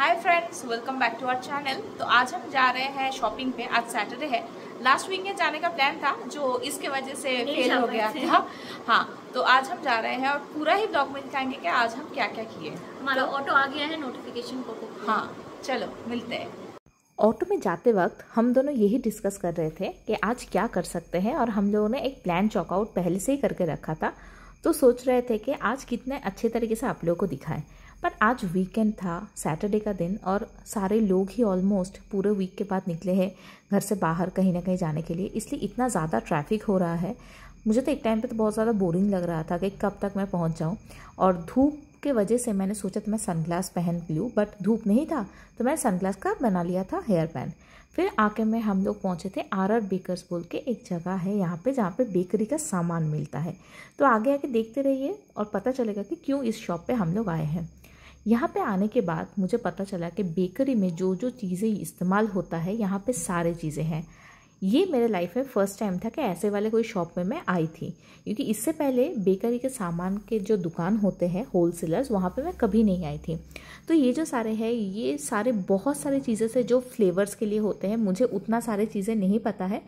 hi friends welcome back to our channel तो आज हम जा रहे हैं शॉपिंग पे आज सैटरडे है लास्ट वीक में जाने का प्लान था जो इसके वजह से फेल हो गया था हाँ तो आज हम जा रहे हैं और पूरा ही ब्लॉग में दिखाएंगे कि आज हम क्या क्या किए हमारा ऑटो तो आ गया है नोटिफिकेशन को हाँ चलो मिलते हैं ऑटो में जाते वक्त हम दोनों यही डिस्कस कर रहे थे कि आज क्या कर सकते हैं और हम लोगों ने एक प्लान चॉकआउट पहले से ही करके रखा था तो सोच रहे थे कि आज कितने अच्छे तरीके से आप लोगों को दिखाएं पर आज वीकेंड था सैटरडे का दिन और सारे लोग ही ऑलमोस्ट पूरे वीक के बाद निकले हैं घर से बाहर कहीं ना कहीं जाने के लिए इसलिए इतना ज़्यादा ट्रैफिक हो रहा है मुझे तो एक टाइम पे तो बहुत ज़्यादा बोरिंग लग रहा था कि कब तक मैं पहुँच जाऊँ और धूप के वजह से मैंने सोचा तो मैं सनग्लास पहन लूँ बट धूप नहीं था तो मैंने सनग्लास का बना लिया था हेयर पैन फिर आके में हम लोग पहुँचे थे आर आर बेकर्स बोल के एक जगह है यहाँ पे जहाँ पे बेकरी का सामान मिलता है तो आगे आके देखते रहिए और पता चलेगा कि क्यों इस शॉप पे हम लोग आए हैं यहाँ पे आने के बाद मुझे पता चला कि बेकरी में जो जो चीज़ें इस्तेमाल होता है यहाँ पे सारे चीज़ें हैं ये मेरे लाइफ में फ़र्स्ट टाइम था कि ऐसे वाले कोई शॉप में मैं आई थी क्योंकि इससे पहले बेकरी के सामान के जो दुकान होते हैं होल सेलर्स वहाँ पर मैं कभी नहीं आई थी तो ये जो सारे हैं ये सारे बहुत सारे चीज़ें से जो फ्लेवर्स के लिए होते हैं मुझे उतना सारे चीज़ें नहीं पता है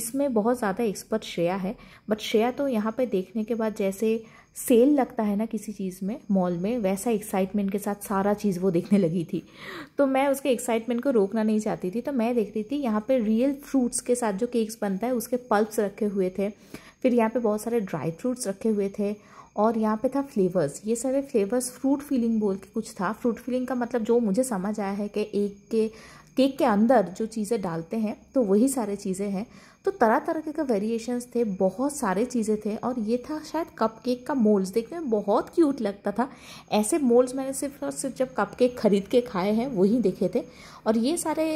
इसमें बहुत ज़्यादा एक्सपर्ट श्रेया है बट श्रेया तो यहाँ पर देखने के बाद जैसे सेल लगता है ना किसी चीज़ में मॉल में वैसा एक्साइटमेंट के साथ सारा चीज़ वो देखने लगी थी तो मैं उसके एक्साइटमेंट को रोकना नहीं चाहती थी तो मैं देख रही थी यहाँ पे रियल फ्रूट्स के साथ जो केक्स बनता है उसके पल्प्स रखे हुए थे फिर यहाँ पे बहुत सारे ड्राई फ्रूट्स रखे हुए थे और यहाँ पे था फ्लेवर्स ये सारे फ्लेवर्स फ्रूट फीलिंग बोल के कुछ था फ्रूट फीलिंग का मतलब जो मुझे समझ आया है कि एक के केक के अंदर जो चीज़ें डालते हैं तो वही सारे चीज़ें हैं तो तरह तरह के वेरिएशंस थे बहुत सारे चीज़ें थे और ये था शायद कप केक का मोल्स देखने में बहुत क्यूट लगता था ऐसे मोल्स मैंने सिर्फ और सिर्फ जब कप केक ख़रीद के खाए हैं वही देखे थे और ये सारे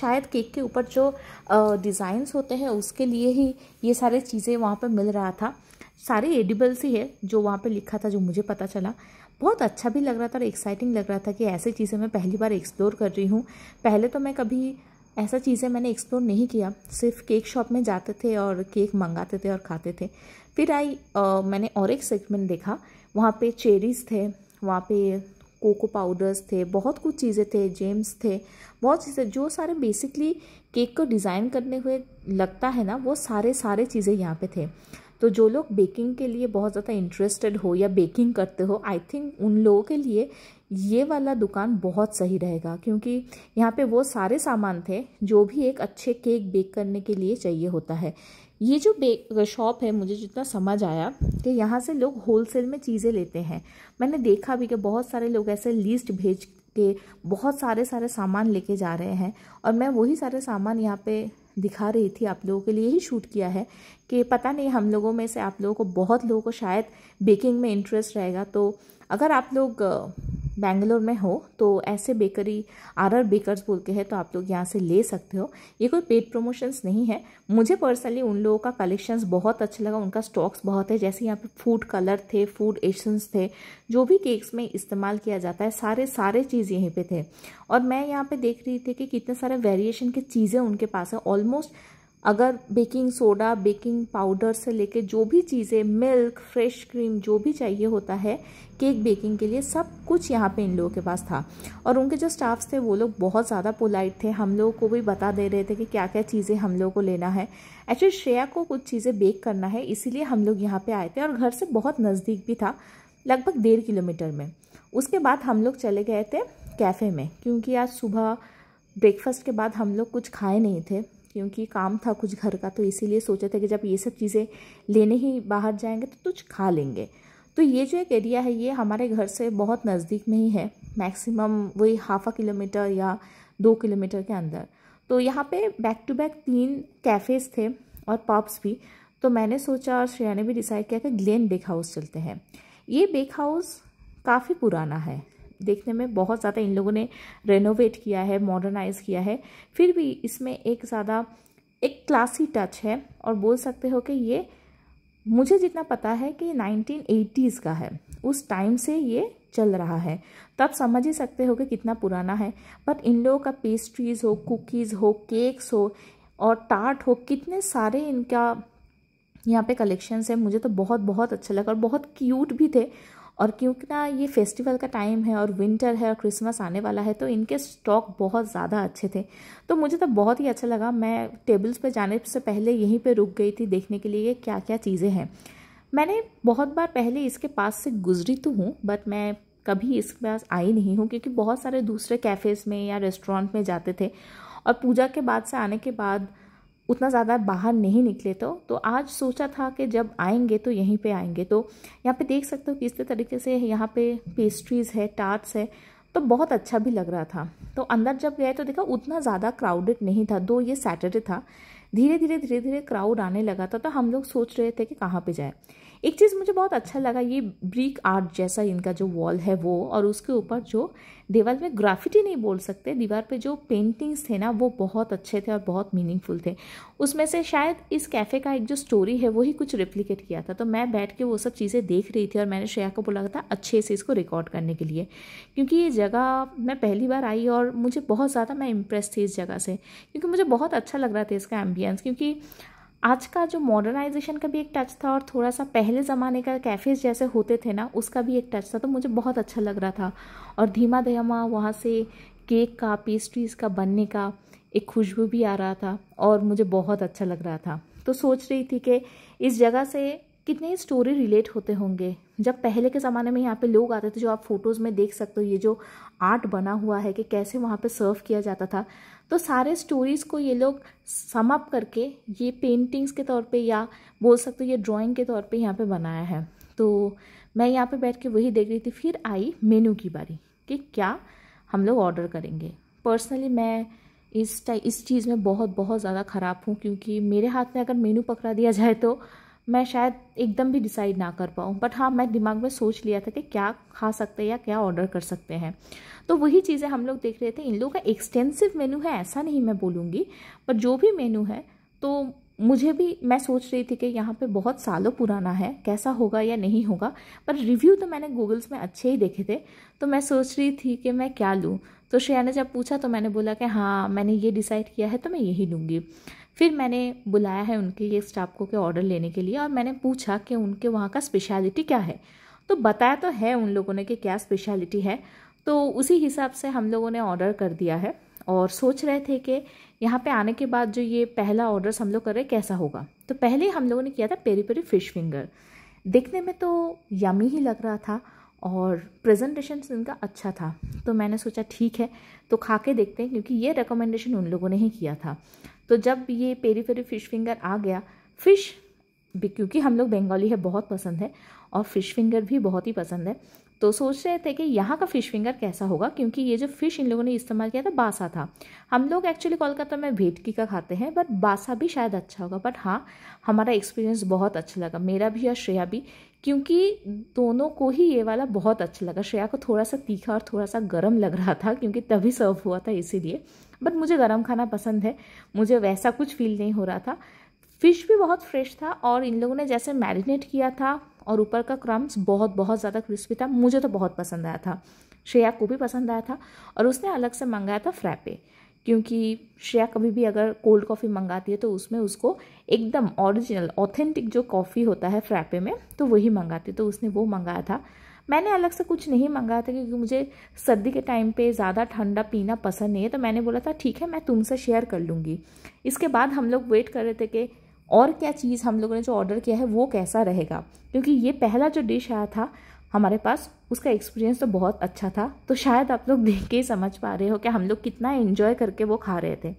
शायद केक के ऊपर जो डिज़ाइंस होते हैं उसके लिए ही ये सारे चीज़ें वहाँ पर मिल रहा था सारे एडिबल्स ही है जो वहाँ पे लिखा था जो मुझे पता चला बहुत अच्छा भी लग रहा था और एक्साइटिंग लग रहा था कि ऐसे चीज़ें मैं पहली बार एक्सप्लोर कर रही हूँ पहले तो मैं कभी ऐसा चीज़ें मैंने एक्सप्लोर नहीं किया सिर्फ केक शॉप में जाते थे और केक मंगाते थे और खाते थे फिर आई मैंने और एक सेगमेंट देखा वहाँ पे चेरीज़ थे वहाँ पे कोको पाउडर्स थे बहुत कुछ चीज़ें थे जेम्स थे बहुत चीज़ें जो सारे बेसिकली केक को डिज़ाइन करने हुए लगता है ना वो सारे सारे चीज़ें यहाँ पे थे तो जो लोग बेकिंग के लिए बहुत ज़्यादा इंटरेस्टेड हो या बेकिंग करते हो आई थिंक उन लोगों के लिए ये वाला दुकान बहुत सही रहेगा क्योंकि यहाँ पे वो सारे सामान थे जो भी एक अच्छे केक बेक करने के लिए चाहिए होता है ये जो बेक शॉप है मुझे जितना समझ आया कि यहाँ से लोग होलसेल में चीज़ें लेते हैं मैंने देखा भी कि बहुत सारे लोग ऐसे लिस्ट भेज के बहुत सारे सारे सामान लेके जा रहे हैं और मैं वही सारे सामान यहाँ पे दिखा रही थी आप लोगों के लिए ही शूट किया है कि पता नहीं हम लोगों में से आप लोगों को बहुत लोगों को शायद बेकिंग में इंटरेस्ट रहेगा तो अगर आप लोग बेंगलोर में हो तो ऐसे बेकरी आर आर बेकर्स बोल के तो आप लोग यहाँ से ले सकते हो ये कोई पेड प्रमोशंस नहीं है मुझे पर्सनली उन लोगों का कलेक्शंस बहुत अच्छा लगा उनका स्टॉक्स बहुत है जैसे यहाँ पे फूड कलर थे फूड एशंस थे जो भी केक्स में इस्तेमाल किया जाता है सारे सारे चीज़ यहीं पर थे और मैं यहाँ पर देख रही थी कि कितने सारे वेरिएशन की चीज़ें उनके पास है ऑलमोस्ट अगर बेकिंग सोडा बेकिंग पाउडर से लेके जो भी चीज़ें मिल्क फ्रेश क्रीम जो भी चाहिए होता है केक बेकिंग के लिए सब कुछ यहाँ पे इन लोगों के पास था और उनके जो स्टाफ्स थे वो लोग बहुत ज़्यादा पोलाइट थे हम लोगों को भी बता दे रहे थे कि क्या क्या चीज़ें हम लोगों को लेना है एक्चुअली श्रेया को कुछ चीज़ें बेक करना है इसीलिए हम लोग यहाँ पर आए थे और घर से बहुत नज़दीक भी था लगभग डेढ़ किलोमीटर में उसके बाद हम लोग चले गए थे कैफ़े में क्योंकि आज सुबह ब्रेकफास्ट के बाद हम लोग कुछ खाए नहीं थे क्योंकि काम था कुछ घर का तो इसीलिए सोचा था कि जब ये सब चीज़ें लेने ही बाहर जाएंगे तो कुछ खा लेंगे तो ये जो एक एरिया है ये हमारे घर से बहुत नज़दीक में ही है मैक्सिमम वही हाफ़ा किलोमीटर या दो किलोमीटर के अंदर तो यहाँ पे बैक टू बैक तीन कैफ़ेज़ थे और पब्स भी तो मैंने सोचा और श्रेया ने भी डिसाइड किया कि ग्लेन बेक हाउस चलते हैं ये बेक हाउस काफ़ी पुराना है देखने में बहुत ज़्यादा इन लोगों ने रेनोवेट किया है मॉडर्नाइज किया है फिर भी इसमें एक ज़्यादा एक क्लासी टच है और बोल सकते हो कि ये मुझे जितना पता है कि नाइनटीन एटीज़ का है उस टाइम से ये चल रहा है तो आप समझ ही सकते हो कि कितना पुराना है बट इन लोगों का पेस्ट्रीज़ हो कुकीज़ हो केक्स हो और टार्ट हो कितने सारे इनका यहाँ पे कलेक्शंस है मुझे तो बहुत बहुत अच्छा लगा और बहुत क्यूट भी थे और क्योंकि ना ये फेस्टिवल का टाइम है और विंटर है और क्रिसमस आने वाला है तो इनके स्टॉक बहुत ज़्यादा अच्छे थे तो मुझे तो बहुत ही अच्छा लगा मैं टेबल्स पर जाने से पहले यहीं पर रुक गई थी देखने के लिए क्या क्या चीज़ें हैं मैंने बहुत बार पहले इसके पास से गुजरी तो हूँ बट मैं कभी इसके पास आई नहीं हूँ क्योंकि बहुत सारे दूसरे कैफ़ेज़ में या रेस्टोरेंट में जाते थे और पूजा के बाद से आने के बाद उतना ज़्यादा बाहर नहीं निकले तो तो आज सोचा था कि जब आएंगे तो यहीं पे आएंगे तो यहाँ पे देख सकते हो किस तरीके से यहाँ पे पेस्ट्रीज़ है टार्ट्स है तो बहुत अच्छा भी लग रहा था तो अंदर जब गए तो देखा उतना ज़्यादा क्राउडेड नहीं था दो ये सैटरडे था धीरे धीरे धीरे धीरे क्राउड आने लगा था तो हम लोग सोच रहे थे कि कहाँ पर जाए एक चीज़ मुझे बहुत अच्छा लगा ये ब्रिक आर्ट जैसा इनका जो वॉल है वो और उसके ऊपर जो दीवार में ग्राफिटी नहीं बोल सकते दीवार पे जो पेंटिंग्स थे ना वो बहुत अच्छे थे और बहुत मीनिंगफुल थे उसमें से शायद इस कैफ़े का एक जो स्टोरी है वही कुछ रिप्लीकेट किया था तो मैं बैठ के वो सब चीज़ें देख रही थी और मैंने श्रेया को बोला था अच्छे से इसको रिकॉर्ड करने के लिए क्योंकि ये जगह मैं पहली बार आई और मुझे बहुत ज़्यादा मैं इम्प्रेस थी इस जगह से क्योंकि मुझे बहुत अच्छा लग रहा था इसका एम्बियंस क्योंकि आज का जो मॉडर्नाइजेशन का भी एक टच था और थोड़ा सा पहले ज़माने का कैफ़ेज़ जैसे होते थे ना उसका भी एक टच था तो मुझे बहुत अच्छा लग रहा था और धीमा धीमा वहाँ से केक का पेस्ट्रीज़ का बनने का एक खुशबू भी आ रहा था और मुझे बहुत अच्छा लग रहा था तो सोच रही थी कि इस जगह से कितने स्टोरी रिलेट होते होंगे जब पहले के ज़माने में यहाँ पे लोग आते थे जो आप फोटोज़ में देख सकते हो ये जो आर्ट बना हुआ है कि कैसे वहाँ पे सर्व किया जाता था तो सारे स्टोरीज़ को ये लोग समअप करके ये पेंटिंग्स के तौर पे या बोल सकते हो ये ड्राइंग के तौर पे यहाँ पे बनाया है तो मैं यहाँ पे बैठ के वही देख रही थी फिर आई मेनू की बारी कि क्या हम लोग ऑर्डर करेंगे पर्सनली मैं इस टाइप इस चीज़ में बहुत बहुत ज़्यादा ख़राब हूँ क्योंकि मेरे हाथ में अगर मेनू पकड़ा दिया जाए तो मैं शायद एकदम भी डिसाइड ना कर पाऊँ बट हाँ मैं दिमाग में सोच लिया था कि क्या खा सकते हैं या क्या ऑर्डर कर सकते हैं तो वही चीज़ें हम लोग देख रहे थे इन लोगों का एक्सटेंसिव मेनू है ऐसा नहीं मैं बोलूँगी पर जो भी मेनू है तो मुझे भी मैं सोच रही थी कि यहाँ पे बहुत सालों पुराना है कैसा होगा या नहीं होगा पर रिव्यू तो मैंने गूगल्स में अच्छे ही देखे थे तो मैं सोच रही थी कि मैं क्या लूँ तो श्रेया ने जब पूछा तो मैंने बोला कि हाँ मैंने ये डिसाइड किया है तो मैं यही लूँगी फिर मैंने बुलाया है उनके ये स्टाफ को के ऑर्डर लेने के लिए और मैंने पूछा कि उनके वहाँ का स्पेशलिटी क्या है तो बताया तो है उन लोगों ने कि क्या स्पेशलिटी है तो उसी हिसाब से हम लोगों ने ऑर्डर कर दिया है और सोच रहे थे कि यहाँ पे आने के बाद जो ये पहला ऑर्डर हम लोग कर रहे कैसा होगा तो पहले हम लोगों ने किया था पेरी पेरी फिश फिंगर देखने में तो यमी ही लग रहा था और प्रेजेंटेशन इनका अच्छा था तो मैंने सोचा ठीक है तो खा के देखते हैं क्योंकि ये रिकमेंडेशन उन लोगों ने ही किया था तो जब ये पेरी पेरी फिश फिंगर आ गया फिश भी क्योंकि हम लोग बंगाली है बहुत पसंद है और फिश फिंगर भी बहुत ही पसंद है तो सोच रहे थे कि यहाँ का फ़िश फिंगर कैसा होगा क्योंकि ये जो फ़िश इन लोगों ने इस्तेमाल किया था बासा था हम लोग एक्चुअली कोलकाता में भेटकी का खाते हैं बट बासा भी शायद अच्छा होगा बट हाँ हमारा एक्सपीरियंस बहुत अच्छा लगा मेरा भी और श्रेया भी क्योंकि दोनों को ही ये वाला बहुत अच्छा लगा श्रेया को थोड़ा सा तीखा और थोड़ा सा गर्म लग रहा था क्योंकि तभी सर्व हुआ था इसीलिए बट मुझे गर्म खाना पसंद है मुझे वैसा कुछ फील नहीं हो रहा था फ़िश भी बहुत फ्रेश था और इन लोगों ने जैसे मैरिनेट किया था और ऊपर का क्रम्स बहुत बहुत ज़्यादा क्रिस्पी था मुझे तो बहुत पसंद आया था श्रेया को भी पसंद आया था और उसने अलग से मंगाया था फ्रैपे क्योंकि श्रेया कभी भी अगर कोल्ड कॉफ़ी मंगाती है तो उसमें उसको एकदम ओरिजिनल ऑथेंटिक जो कॉफ़ी होता है फ्रैपे में तो वही मंगाती तो उसने वो मंगाया था मैंने अलग से कुछ नहीं मंगाया था क्योंकि मुझे सर्दी के टाइम पे ज़्यादा ठंडा पीना पसंद नहीं है तो मैंने बोला था ठीक है मैं तुमसे शेयर कर लूँगी इसके बाद हम लोग वेट कर रहे थे कि और क्या चीज़ हम लोगों ने जो ऑर्डर किया है वो कैसा रहेगा क्योंकि ये पहला जो डिश आया था हमारे पास उसका एक्सपीरियंस तो बहुत अच्छा था तो शायद आप लोग देख के ही समझ पा रहे हो कि हम लोग कितना इन्जॉय करके वो खा रहे थे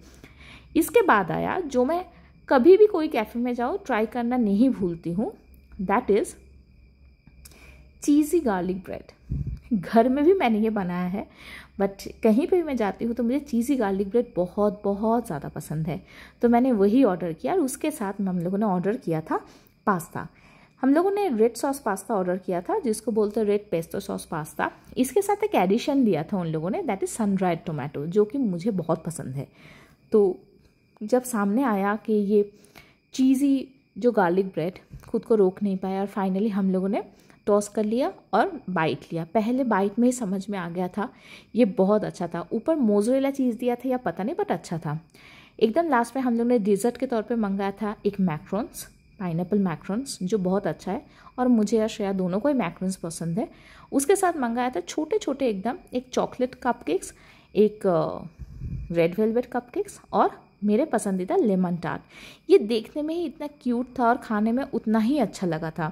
इसके बाद आया जो मैं कभी भी कोई कैफ़े में जाऊँ ट्राई करना नहीं भूलती हूँ that is cheesy garlic bread घर में भी मैंने ये बनाया है बट कहीं पे भी मैं जाती हूँ तो मुझे चीज़ी गार्लिक ब्रेड बहुत बहुत ज़्यादा पसंद है तो मैंने वही ऑर्डर किया और उसके साथ हम लोगों ने ऑर्डर किया था पास्ता हम लोगों ने रेड सॉस पास्ता ऑर्डर किया था जिसको बोलते हैं रेड पेस्टो सॉस पास्ता इसके साथ एक एडिशन दिया था उन लोगों ने दैट इज़ ड्राइड टोमेटो जो कि मुझे बहुत पसंद है तो जब सामने आया कि ये चीज़ी जो गार्लिक ब्रेड खुद को रोक नहीं पाया और फाइनली हम लोगों ने टॉस कर लिया और बाइट लिया पहले बाइट में ही समझ में आ गया था ये बहुत अच्छा था ऊपर मोजरेला चीज़ दिया था या पता नहीं बट अच्छा था एकदम लास्ट में हम लोग ने डिज़र्ट के तौर पे मंगाया था एक मैक्रोन्स पाइनएप्पल मैक्रोन्स जो बहुत अच्छा है और मुझे या श्रेया दोनों को ही मैक्रोन्स पसंद है उसके साथ मंगाया था छोटे छोटे एकदम एक चॉकलेट कप एक रेड वेलवेट कप और मेरे पसंदीदा लेमन टार्ट ये देखने में ही इतना क्यूट था और खाने में उतना ही अच्छा लगा था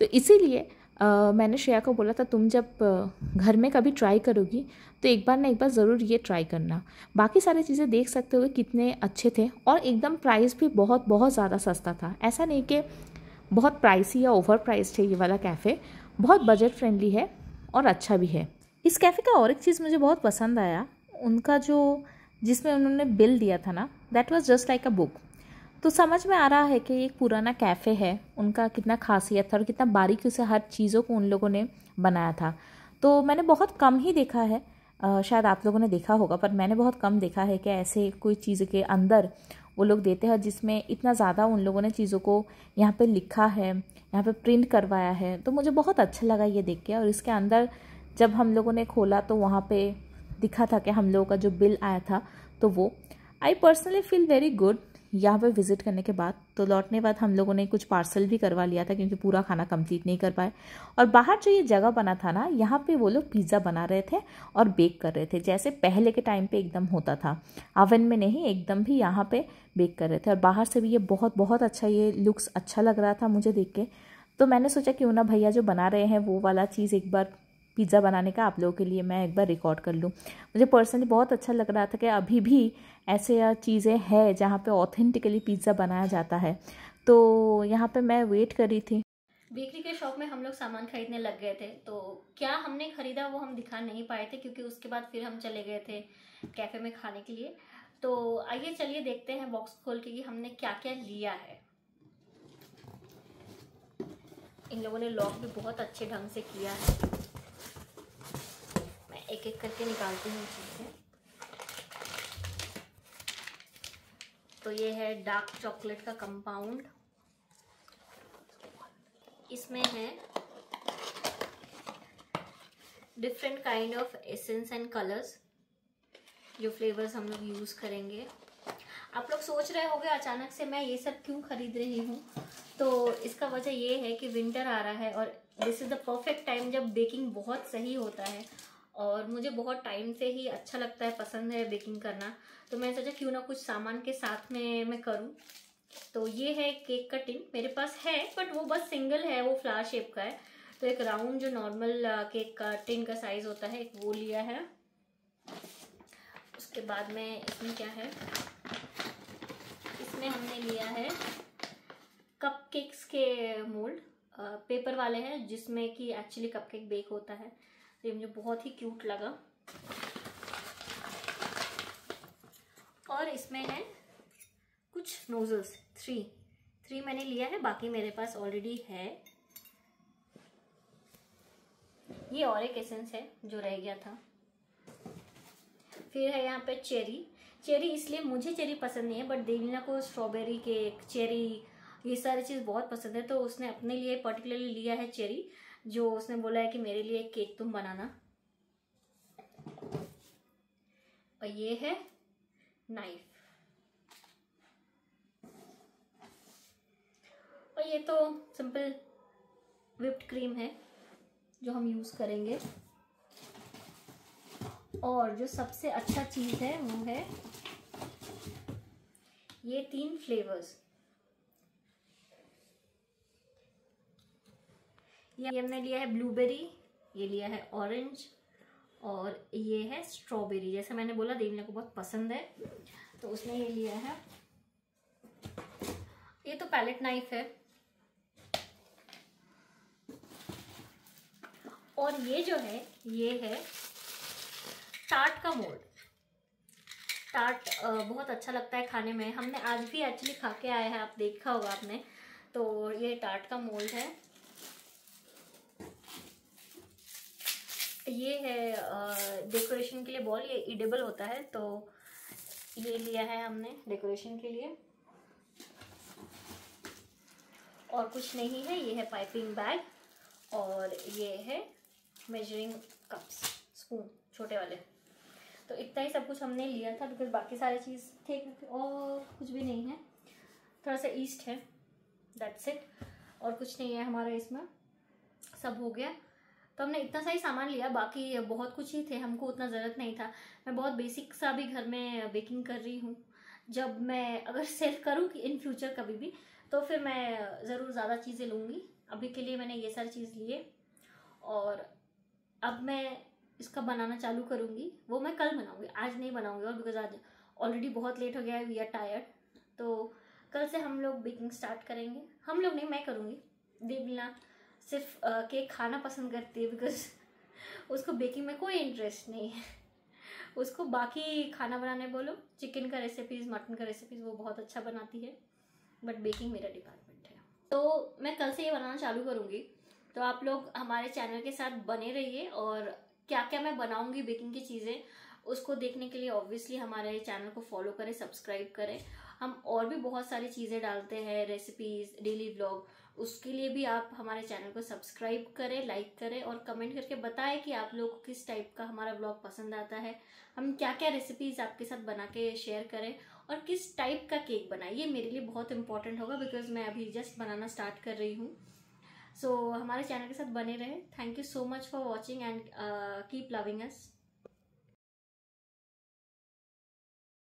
तो इसीलिए मैंने श्रेया को बोला था तुम जब घर में कभी ट्राई करोगी तो एक बार ना एक बार ज़रूर ये ट्राई करना बाकी सारी चीज़ें देख सकते हुए कितने अच्छे थे और एकदम प्राइस भी बहुत बहुत ज़्यादा सस्ता था ऐसा नहीं कि बहुत प्राइसी या ओवर प्राइस है ये वाला कैफ़े बहुत बजट फ्रेंडली है और अच्छा भी है इस कैफ़े का और एक चीज़ मुझे बहुत पसंद आया उनका जो जिसमें उन्होंने बिल दिया था ना that was just like a book तो समझ में आ रहा है कि एक पुराना कैफ़े है उनका कितना खासियत था और कितना बारीकी से हर चीज़ों को उन लोगों ने बनाया था तो मैंने बहुत कम ही देखा है आ, शायद आप लोगों ने देखा होगा पर मैंने बहुत कम देखा है कि ऐसे कोई चीज़ के अंदर वो लोग देते हैं जिसमें इतना ज़्यादा उन लोगों ने चीज़ों को यहाँ पर लिखा है यहाँ पर प्रिंट करवाया है तो मुझे बहुत अच्छा लगा ये देख के और इसके अंदर जब हम लोगों ने खोला तो वहाँ पर दिखा था कि हम लोगों का जो बिल आया था तो वो I personally feel very good यहाँ पर विज़िट करने के बाद तो लौटने बाद हम लोगों ने कुछ पार्सल भी करवा लिया था क्योंकि पूरा खाना कंप्लीट नहीं कर पाए और बाहर जो ये जगह बना था ना यहाँ पे वो लोग पिज़्ज़ा बना रहे थे और बेक कर रहे थे जैसे पहले के टाइम पे एकदम होता था अवन में नहीं एकदम भी यहाँ पे बेक कर रहे थे और बाहर से भी ये बहुत बहुत अच्छा ये लुक्स अच्छा लग रहा था मुझे देख के तो मैंने सोचा क्यों ना भैया जो बना रहे हैं वो वाला चीज़ एक बार पिज़्ज़ा बनाने का आप लोगों के लिए मैं एक बार रिकॉर्ड कर लूँ मुझे पर्सनली बहुत अच्छा लग रहा था कि अभी भी ऐसे चीज़ें हैं जहाँ पे ऑथेंटिकली पिज़्ज़ा बनाया जाता है तो यहाँ पे मैं वेट कर रही थी बेकरी के शॉप में हम लोग सामान खरीदने लग गए थे तो क्या हमने खरीदा वो हम दिखा नहीं पाए थे क्योंकि उसके बाद फिर हम चले गए थे कैफ़े में खाने के लिए तो आइए चलिए देखते हैं बॉक्स खोल के कि हमने क्या क्या लिया है इन लोगों ने लॉक भी बहुत अच्छे ढंग से किया है एक एक करके निकालती हूँ चीज़ें तो ये है डार्क चॉकलेट का कंपाउंड इसमें है different kind of essence and colours जो फ्लेवर्स हम लोग यूज़ करेंगे आप लोग सोच रहे होंगे अचानक से मैं ये सब क्यों खरीद रही हूँ तो इसका वजह ये है कि विंटर आ रहा है और this is the perfect time जब बेकिंग बहुत सही होता है और मुझे बहुत टाइम से ही अच्छा लगता है पसंद है बेकिंग करना तो मैंने सोचा क्यों ना कुछ सामान के साथ में मैं करूँ तो ये है केक कटिंग मेरे पास है बट वो बस सिंगल है वो फ्लावर शेप का है तो एक राउंड जो नॉर्मल केक कटिंग का साइज होता है एक वो लिया है उसके बाद में इसमें क्या है इसमें हमने लिया है कप केक्स के मोल्ड पेपर वाले हैं जिसमें कि एक्चुअली कपकेक बेक होता है ये मुझे बहुत ही क्यूट लगा और इसमें है कुछ नोजल्स थ्री थ्री मैंने लिया है बाकी मेरे पास ऑलरेडी है ये और एक एसेंस है जो रह गया था फिर है यहाँ पे चेरी चेरी इसलिए मुझे चेरी पसंद नहीं है बट देवीना को स्ट्रॉबेरी केक चेरी ये सारी चीज़ बहुत पसंद है तो उसने अपने लिए पर्टिकुलरली लिया है चेरी जो उसने बोला है कि मेरे लिए एक केक तुम बनाना और ये है नाइफ और ये तो सिंपल विप्ड क्रीम है जो हम यूज़ करेंगे और जो सबसे अच्छा चीज़ है वो है ये तीन फ्लेवर्स ये हमने लिया है ब्लूबेरी ये लिया है ऑरेंज और ये है स्ट्रॉबेरी जैसे मैंने बोला देवलिया को बहुत पसंद है तो उसने ये लिया है ये तो पैलेट नाइफ है और ये जो है ये है टाट का मोल्ड टाट बहुत अच्छा लगता है खाने में हमने आज भी एक्चुअली खा के आया है आप देखा होगा आपने तो ये टाट का मोल्ड है ये है डेकोरेशन के लिए बॉल ये ईडेबल होता है तो ये लिया है हमने डेकोरेशन के लिए और कुछ नहीं है ये है पाइपिंग बैग और ये है मेजरिंग कप्स स्पून छोटे वाले तो इतना ही सब कुछ हमने लिया था बिकॉज बाकी सारी चीज़ थे और कुछ भी नहीं है थोड़ा सा ईस्ट है दैट्स इट और कुछ नहीं है हमारा इसमें सब हो गया तो हमने इतना सा ही सामान लिया बाकी बहुत कुछ ही थे हमको उतना ज़रूरत नहीं था मैं बहुत बेसिक सा भी घर में बेकिंग कर रही हूँ जब मैं अगर सेल करूँ इन फ्यूचर कभी भी तो फिर मैं ज़रूर ज़्यादा चीज़ें लूँगी अभी के लिए मैंने ये सारी चीज़ लिए और अब मैं इसका बनाना चालू करूँगी वो मैं कल बनाऊँगी आज नहीं बनाऊँगी और बिकॉज आज ऑलरेडी बहुत लेट हो गया है वी आर टायर्ड तो कल से हम लोग बेकिंग स्टार्ट करेंगे हम लोग नहीं मैं करूँगी देवलीना सिर्फ केक खाना पसंद करती है बिकॉज उसको बेकिंग में कोई इंटरेस्ट नहीं है उसको बाकी खाना बनाने बोलो चिकन का रेसिपीज़ मटन का रेसिपीज़ वो बहुत अच्छा बनाती है बट बेकिंग मेरा डिपार्टमेंट है तो मैं कल से ये बनाना चालू करूँगी तो आप लोग हमारे चैनल के साथ बने रहिए और क्या क्या मैं बनाऊँगी बेकिंग की चीज़ें उसको देखने के लिए ऑब्वियसली हमारे चैनल को फॉलो करें सब्सक्राइब करें हम और भी बहुत सारी चीज़ें डालते हैं रेसिपीज डेली ब्लॉग उसके लिए भी आप हमारे चैनल को सब्सक्राइब करें लाइक करें और कमेंट करके बताएं कि आप लोगों को किस टाइप का हमारा ब्लॉग पसंद आता है हम क्या क्या रेसिपीज आपके साथ बना के शेयर करें और किस टाइप का केक बनाए ये मेरे लिए बहुत इंपॉर्टेंट होगा बिकॉज मैं अभी जस्ट बनाना स्टार्ट कर रही हूँ सो so, हमारे चैनल के साथ बने रहें thank you so much for watching and keep loving S